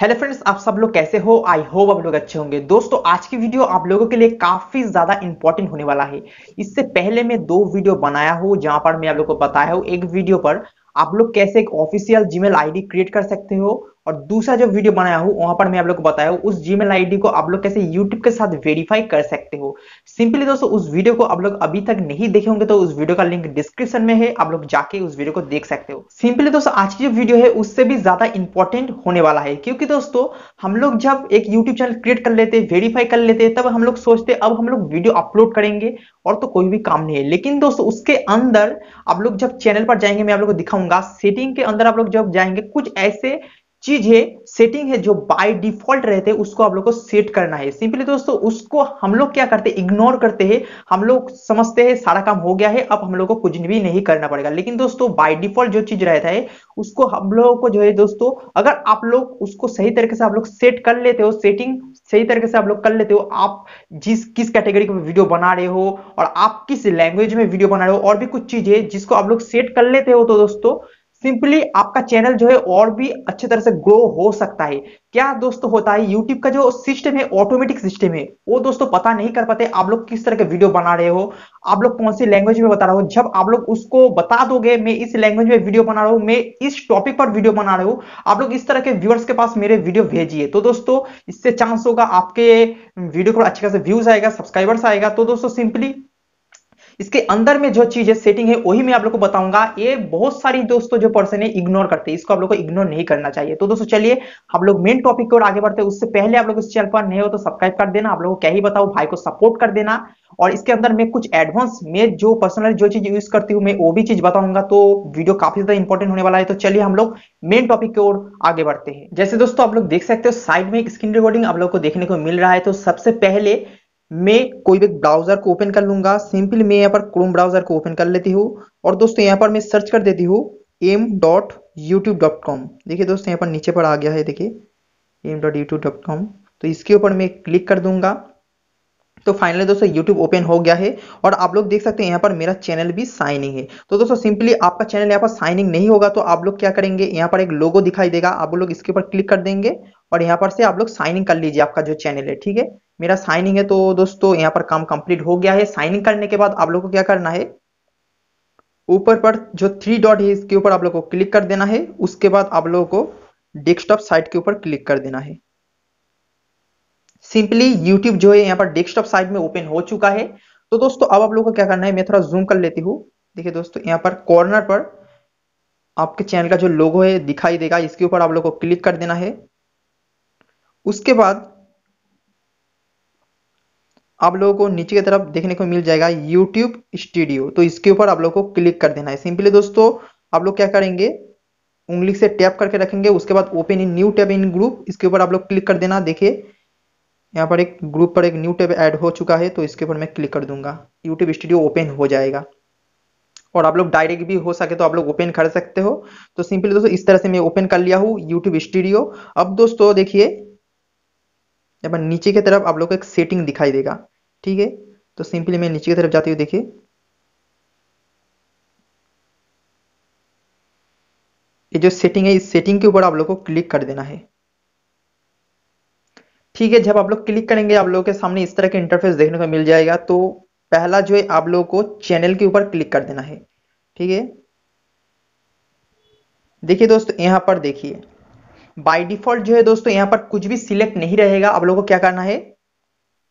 hello friends आप सब लोग कैसे हो आई होप आप लोग अच्छे होंगे दोस्तों आज की वीडियो आप लोगों के लिए काफी ज्यादा इंपॉर्टेंट होने वाला है इससे पहले मैं दो वीडियो बनाया हूँ जहां पर मैं आप लोग को बताया हूँ एक वीडियो पर आप लोग कैसे एक ऑफिशियल जीमेल आईडी क्रिएट कर सकते हो और दूसरा जो वीडियो बनाया हूँ वहां पर मैं आप लोग को बताया हूँ उस जीमेल आईडी को आप लोग कैसे यूट्यूब के साथ वेरीफाई कर सकते हो सिंपली दोस्तों उस वीडियो को आप लोग अभी तक नहीं देखे होंगे तो उस वीडियो का लिंक डिस्क्रिप्शन में है आप लोग जाके उस वीडियो को देख सकते हो सिंपली दोस्तों आज की जो वीडियो है उससे भी ज्यादा इंपॉर्टेंट होने वाला है क्योंकि दोस्तों हम लोग जब एक यूट्यूब चैनल क्रिएट कर लेते वेरीफाई कर लेते तब हम लोग सोचते अब हम लोग वीडियो अपलोड करेंगे और तो कोई भी काम नहीं है लेकिन दोस्तों उसके अंदर आप लोग जब चैनल पर जाएंगे मैं आप लोग को दिखाऊंगा सेटिंग के अंदर आप लोग जब जाएंगे कुछ ऐसे चीज है सेटिंग है जो बाय डिफॉल्ट रहते हैं उसको आप लोग को सेट करना है सिंपली दोस्तों उसको हम लोग क्या करते हैं इग्नोर करते हैं हम लोग समझते हैं सारा काम हो गया है अब हम लोग को कुछ भी नहीं करना पड़ेगा लेकिन दोस्तों बाय डिफॉल्ट जो चीज रहता है उसको हम लोगों को जो है दोस्तों अगर आप लोग उसको सही तरीके से आप लोग सेट कर लेते हो सेटिंग सही तरीके से आप लोग कर लेते हो आप जिस किस कैटेगरी में वीडियो बना रहे हो और आप किस लैंग्वेज में वीडियो बना रहे हो और भी कुछ चीजें जिसको आप लोग सेट कर लेते हो तो दोस्तों सिंपली आपका चैनल जो है और भी अच्छे तरह से ग्रो हो सकता है क्या दोस्तों होता है यूट्यूब का जो सिस्टम है ऑटोमेटिक सिस्टम है वो दोस्तों पता नहीं कर पाते आप लोग किस तरह के वीडियो बना रहे हो आप लोग कौन सी लैंग्वेज में बता रहे हो जब आप लोग उसको बता दोगे मैं इस लैंग्वेज में वीडियो बना रहा हूँ मैं इस टॉपिक पर वीडियो बना रहा हूँ आप लोग इस तरह के व्यूअर्स के पास मेरे वीडियो भेजिए तो दोस्तों इससे चांस होगा आपके वीडियो को अच्छे खासे व्यूज आएगा सब्सक्राइबर्स आएगा तो दोस्तों सिंपली इसके अंदर में जो चीज है सेटिंग है वही मैं आप लोग को बताऊंगा ये बहुत सारी दोस्तों जो पर्सन है इग्नोर करते हैं इसको आप लोग को इग्नोर नहीं करना चाहिए तो दोस्तों चलिए हम लोग मेन टॉपिक की ओर आगे बढ़ते हैं उससे पहले आप लोग इस चैनल पर नहीं हो तो सब्सक्राइब कर देना आप लोग को क्या ही बताओ भाई को सपोर्ट कर देना और इसके अंदर मैं कुछ एडवांस में जो पर्सनल जो चीज यूज करती हूँ मैं वो भी चीज बताऊंगा तो वीडियो काफी ज्यादा इंपॉर्टेंट होने वाला है तो चलिए हम लोग मेन टॉपिक की ओर आगे बढ़ते हैं जैसे दोस्तों आप लोग देख सकते हो साइड में एक स्क्रीन रिकॉर्डिंग आप लोग को देखने को मिल रहा है तो सबसे पहले मैं कोई भी ब्राउजर को ओपन कर लूंगा सिंपली मैं यहाँ पर क्रोम ब्राउजर को ओपन कर लेती हूँ और दोस्तों यहाँ पर मैं सर्च कर देती हूँ M dot YouTube dot com देखिए दोस्तों यहाँ पर नीचे पर आ गया है देखिए M dot YouTube dot com तो इसके ऊपर मैं क्लिक कर दूंगा तो फाइनली दोस्तों यूट्यूब ओपन हो गया है और आप लोग देख सकते हैं यहाँ पर मेरा चैनल भी साइनिंग है तो दोस्तों सिंपली आपका चैनल यहाँ पर साइनिंग नहीं होगा तो आप लोग क्या करेंगे यहाँ पर एक लोगो दिखाई देगा आप लोग इसके ऊपर क्लिक कर देंगे और यहाँ पर से आप लोग साइनिंग कर लीजिए आपका जो चैनल है ठीक है मेरा साइनिंग है तो दोस्तों यहाँ पर काम कंप्लीट हो गया है साइनिंग करने के बाद आप लोग को क्या करना है ऊपर पर जो थ्री डॉट है इसके ऊपर आप लोग को क्लिक कर देना है उसके बाद आप लोगों को डेस्कटॉप साइट के ऊपर क्लिक कर देना है सिंपली यूट्यूब जो है यहाँ पर डेस्कटॉप साइट में ओपन हो चुका है तो दोस्तों अब आप लोग को क्या करना है मैं थोड़ा जूम कर लेती हूँ देखिए दोस्तों यहाँ पर कॉर्नर पर आपके चैनल का जो लोगो है दिखाई देगा इसके ऊपर आप लोग को क्लिक कर देना है उसके बाद आप लोगों को नीचे की तरफ देखने को मिल जाएगा यूट्यूब स्टूडियो तो इसके ऊपर आप लोग को क्लिक कर देना है सिंपली दोस्तों आप लोग क्या करेंगे उंगली से टैप करके रखेंगे उसके बाद open in new tab in group इसके ऊपर आप लोग क्लिक कर देना देखिए यहाँ पर एक ग्रुप पर एक न्यू टैब ऐड हो चुका है तो इसके ऊपर मैं क्लिक कर दूंगा यूट्यूब स्टूडियो ओपन हो जाएगा और आप लोग डायरेक्ट भी हो सके तो आप लोग ओपन कर सकते हो तो सिंपली दोस्तों इस तरह से मैं ओपन कर लिया हूँ यूट्यूब स्टूडियो अब दोस्तों देखिए नीचे की तरफ आप लोग को एक सेटिंग दिखाई देगा ठीक है तो सिंपली मैं नीचे की तरफ जाती हूँ देखिए ये जो सेटिंग है इस सेटिंग के ऊपर आप लोग को क्लिक कर देना है ठीक है जब आप लोग क्लिक करेंगे आप लोगों के सामने इस तरह के इंटरफेस देखने को मिल जाएगा तो पहला जो है आप लोगों को चैनल के ऊपर क्लिक कर देना है ठीक है देखिए दोस्तों यहां पर देखिए बाय डिफॉल्ट जो है दोस्तों यहां पर कुछ भी सिलेक्ट नहीं रहेगा आप लोगों को क्या करना है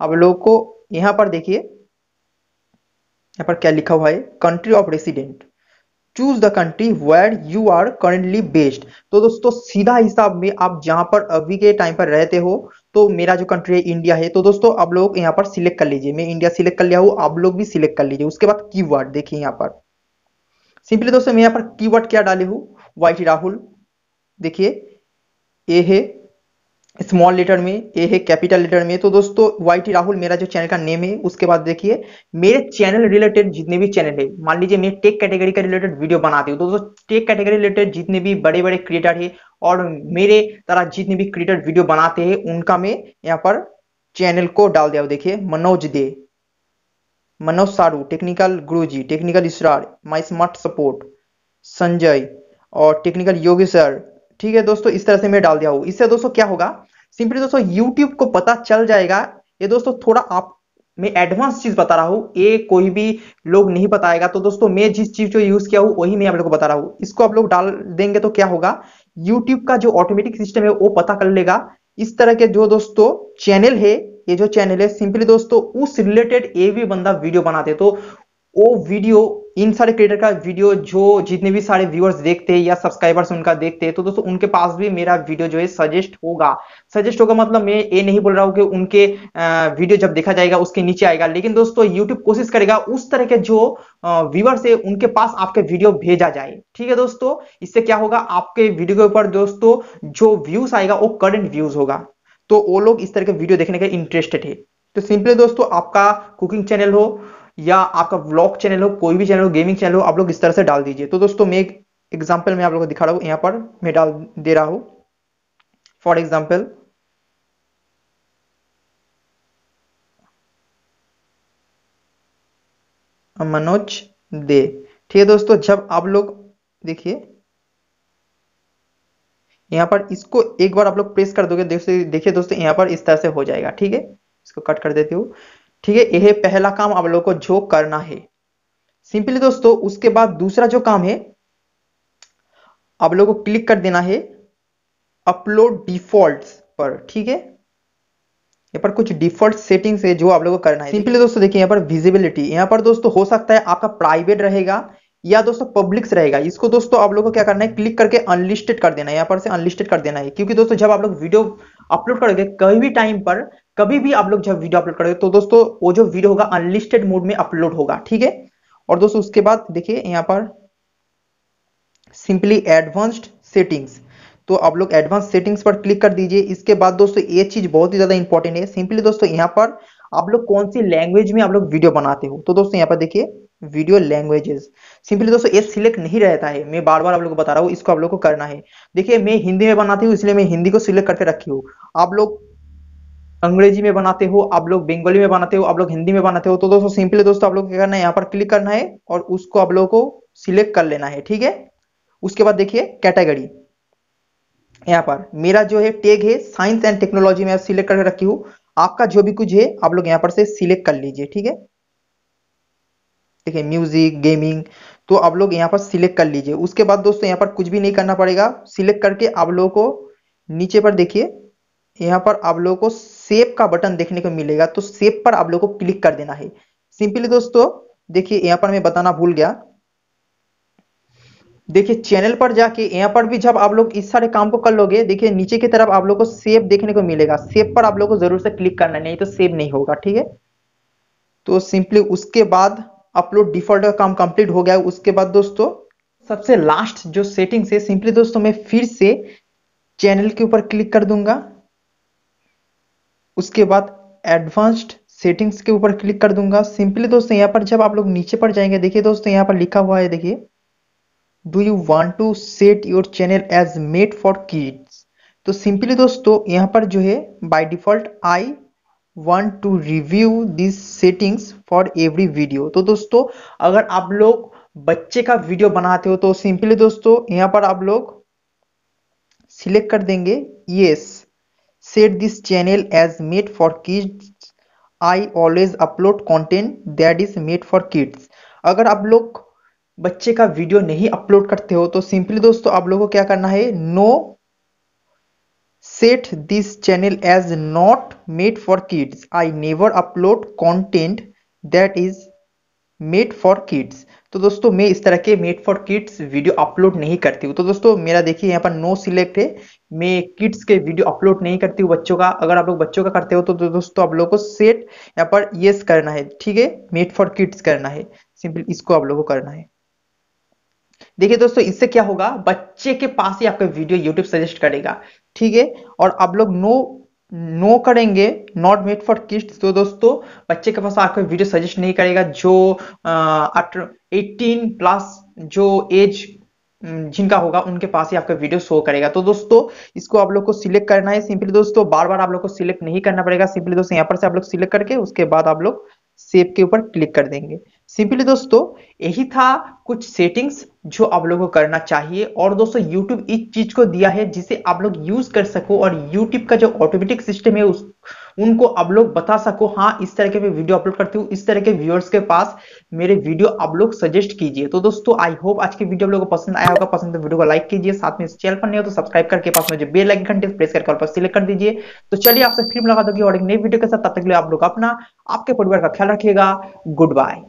आप लोगों को यहाँ पर देखिए यहाँ पर क्या लिखा हुआ है country of resident choose the country where you are currently based तो दोस्तों सीधा हिसाब में आप जहां पर अभी के टाइम पर रहते हो तो मेरा जो कंट्री है इंडिया है तो दोस्तों आप लोग यहाँ पर सिलेक्ट कर लीजिए मैं इंडिया सिलेक्ट कर लिया हूँ आप लोग भी सिलेक्ट कर लीजिए उसके बाद वर्ड देखिए यहाँ पर सिंपली दोस्तों मैं यहाँ पर वर्ड क्या डाले हूँ वाई राहुल देखिए ए है स्मॉल लेटर में ए है कैपिटल लेटर में तो दोस्तों वाई टी राहुल मेरा जो चैनल का नेम है उसके बाद देखिए मेरे चैनल रिलेटेड जितने भी चैनल है मान लीजिए मैं टेक कैटेगरी का रिलेटेड वीडियो बनाती हूँ तो दोस्तों टेक कैटेगरी रिलेटेड जितने भी बड़े बड़े क्रिएटर है और मेरे तरह जितने भी क्रिएटर वीडियो बनाते हैं उनका मैं यहाँ पर चैनल को डाल दिया देखिए Manoj Dey Manoj Saru technical ji technical Israr my smart support Sanjay और टेक्निकल योगी सर ठीक है दोस्तों इस तरह से मैं डाल दिया हूँ इससे दोस्तों क्या होगा सिंपली दोस्तों यूट्यूब को पता चल जाएगा ये दोस्तों थोड़ा आप मैं एडवांस चीज बता रहा हूँ ये कोई भी लोग नहीं बताएगा तो दोस्तों मैं जिस चीज को यूज किया हूँ वही मैं आप लोग को बता रहा हूँ इसको आप लोग डाल देंगे तो क्या होगा यूट्यूब का जो ऑटोमेटिक सिस्टम है वो पता कर लेगा इस तरह के जो दोस्तों चैनल है ये जो चैनल है सिंपली दोस्तों उस रिलेटेड ये भी बंदा वीडियो बनाते तो वो वीडियो इन सारे क्रिएटर का वीडियो जो जितने भी सारे व्यूअर्स देखते हैं या सब्सक्राइबर्स उनका देखते हैं तो दोस्तों उनके पास भी मेरा वीडियो जो है सजेस्ट होगा सजेस्ट होगा मतलब मैं ये नहीं बोल रहा हूँ कि उनके वीडियो जब देखा जाएगा उसके नीचे आएगा लेकिन दोस्तों यूट्यूब कोशिश करेगा उस तरह के जो व्यूअर्स है उनके पास आपके वीडियो भेजा जाए ठीक है दोस्तों इससे क्या होगा आपके वीडियो के ऊपर दोस्तों जो व्यूज आएगा वो करंट व्यूज होगा तो वो लोग इस तरह के वीडियो देखने के इंटरेस्टेड है तो सिंपली दोस्तों आपका कुकिंग चैनल हो या आपका व्लॉग चैनल हो कोई भी चैनल हो गेमिंग चैनल हो आप लोग इस तरह से डाल दीजिए तो दोस्तों मैं एक एग्जाम्पल मैं आप लोगों को दिखा रहा हूँ यहाँ पर मैं डाल दे रहा हूँ फॉर एग्जाम्पल मनोज दे ठीक है दोस्तों जब आप लोग देखिए यहाँ पर इसको एक बार आप लोग प्रेस कर दोगे देखिए दोस्तों यहाँ पर इस तरह से हो जाएगा ठीक है इसको कट कर देती हूँ ठीक है यह पहला काम आप लोगों को जो करना है सिंपली दोस्तों उसके बाद दूसरा जो काम है आप लोगों को क्लिक कर देना है अपलोड डिफॉल्ट पर ठीक है यहाँ पर कुछ डिफॉल्ट सेटिंग्स है जो आप लोगों को करना है सिंपली दोस्तों देखिए यहाँ पर विजिबिलिटी यहाँ पर दोस्तों हो सकता है आपका प्राइवेट रहेगा या दोस्तों पब्लिक्स रहेगा इसको दोस्तों आप लोगों को क्या करना है क्लिक करके अनलिस्टेड कर देना है यहाँ पर से अनलिस्टेड कर देना है क्योंकि दोस्तों जब आप लोग वीडियो अपलोड करोगे कहीं भी टाइम पर कभी भी आप लोग जब वीडियो अपलोड करोगे तो दोस्तों वो जो वीडियो होगा अनलिस्टेड मोड में अपलोड होगा ठीक है और दोस्तों उसके बाद देखिए यहाँ पर सिंपली एडवांस्ड सेटिंग्स तो आप लोग एडवांस सेटिंग्स पर क्लिक कर दीजिए इसके बाद दोस्तों ये चीज बहुत ही ज्यादा इंपॉर्टेंट है सिंपली दोस्तों यहाँ पर आप लोग कौन सी लैंग्वेज में आप लोग वीडियो बनाते हो तो दोस्तों यहाँ पर देखिए वीडियो लैंग्वेजेस सिंपली दोस्तों ये सिलेक्ट नहीं रहता है मैं बार बार आप लोग को बता रहा हूँ इसको आप लोग को करना है देखिए मैं हिंदी में बनाती हूँ इसलिए मैं हिंदी को सिलेक्ट करके रखी हूँ आप लोग अंग्रेजी में बनाते हो आप लोग बंगाली में बनाते हो आप लोग हिंदी में बनाते हो तो दोस्तों सिंपली दोस्तों आप लोग क्या करना है यहाँ पर क्लिक करना है और उसको आप लोगों को सिलेक्ट कर लेना है ठीक है उसके बाद देखिए कैटेगरी यहाँ पर मेरा जो है टेग है साइंस एंड टेक्नोलॉजी में सिलेक्ट करके रखी हूँ आपका जो भी कुछ है आप लोग यहाँ पर से सिलेक्ट कर लीजिए ठीक है ठीक है म्यूजिक गेमिंग तो आप लोग यहाँ पर सिलेक्ट कर लीजिए उसके बाद दोस्तों यहाँ पर कुछ भी नहीं करना पड़ेगा सिलेक्ट करके आप लोगों को नीचे पर देखिए यहाँ पर आप लोगों को सेव का बटन देखने को मिलेगा तो सेव पर आप लोगों को क्लिक कर देना है सिंपली दोस्तों देखिए यहाँ पर मैं बताना भूल गया देखिए चैनल पर जाके यहाँ पर भी जब आप लोग इस सारे काम को कर लोगे देखिए नीचे की तरफ आप लोग को सेव देखने को मिलेगा सेव पर आप लोग को जरूर से क्लिक करना नहीं तो सेव नहीं होगा ठीक है तो सिंपली उसके बाद अपलोड डिफॉल्ट का काम कंप्लीट हो गया है उसके बाद दोस्तों सबसे लास्ट जो सेटिंग से सिंपली दोस्तों मैं फिर से चैनल के ऊपर क्लिक कर दूंगा उसके बाद एडवांस्ड सेटिंग्स के ऊपर क्लिक कर दूंगा सिंपली दोस्तों यहाँ पर जब आप लोग नीचे पर जाएंगे देखिए दोस्तों यहाँ पर लिखा हुआ है देखिए do you want to set your channel as made for kids तो सिंपली दोस्तों यहाँ पर जो है by default I want to review this settings for every video तो दोस्तों अगर आप लोग बच्चे का वीडियो बनाते हो तो सिंपली दोस्तों यहाँ पर आप लोग सिलेक्ट कर देंगे yes set this channel as made for kids I always upload content that is made for kids अगर आप लोग बच्चे का वीडियो नहीं अपलोड करते हो तो सिंपली दोस्तों आप लोगों को क्या करना है no set this channel as not made for kids I never upload content that is made for kids तो दोस्तों मैं इस तरह के made for kids video upload नहीं करती हूँ तो दोस्तों मेरा देखिए यहाँ पर नो सिलेक्ट है मैं किड्स के वीडियो अपलोड नहीं करती हूँ बच्चों का अगर आप लोग बच्चों का करते हो तो दोस्तों आप लोगों को सेट यहाँ पर यस करना है ठीक है मेड फॉर किड्स करना है सिंपल इसको आप लोगों को करना है देखिए दोस्तों इससे क्या होगा बच्चे के पास ही आपका वीडियो यूट्यूब सजेस्ट करेगा ठीक है और आप लोग नो नो करेंगे नॉट मेड फॉर किड्स तो दोस्तों बच्चे के पास आपको वीडियो सजेस्ट नहीं करेगा जो एटीन प्लस जो एज जिनका होगा उनके पास ही आपका वीडियो शो करेगा तो दोस्तों इसको आप लोग को सिलेक्ट करना है सिंपली दोस्तों बार बार आप लोग को सिलेक्ट नहीं करना पड़ेगा सिंपली दोस्तों यहाँ पर से आप लोग सिलेक्ट करके उसके बाद आप लोग सेव के ऊपर क्लिक कर देंगे सिंपली दोस्तों यही था कुछ सेटिंग्स जो आप लोगों को करना चाहिए और दोस्तों यूट्यूब इस चीज को दिया है जिसे आप लोग यूज कर सको और यूट्यूब का जो ऑटोमेटिक सिस्टम है उस उनको आप लोग बता सको हाँ इस तरह के मैं वीडियो अपलोड करती हूँ इस तरह के व्यूअर्स के पास मेरे वीडियो आप लोग सजेस्ट कीजिए तो दोस्तों आई होप आज की वीडियो आप लोगों को पसंद आया होगा पसंद तो वीडियो को लाइक कीजिए साथ में इस चैनल पर नहीं हो तो सब्सक्राइब करके पास मुझे बेल लाइक घंटे प्रेस करके पर सिलेक्ट कर दीजिए तो चलिए आपसे फिल्म लगा दोगे और एक नई वीडियो के साथ तब तक आप लोग अपना आपके परिवार का ख्याल रखिएगा गुड बाय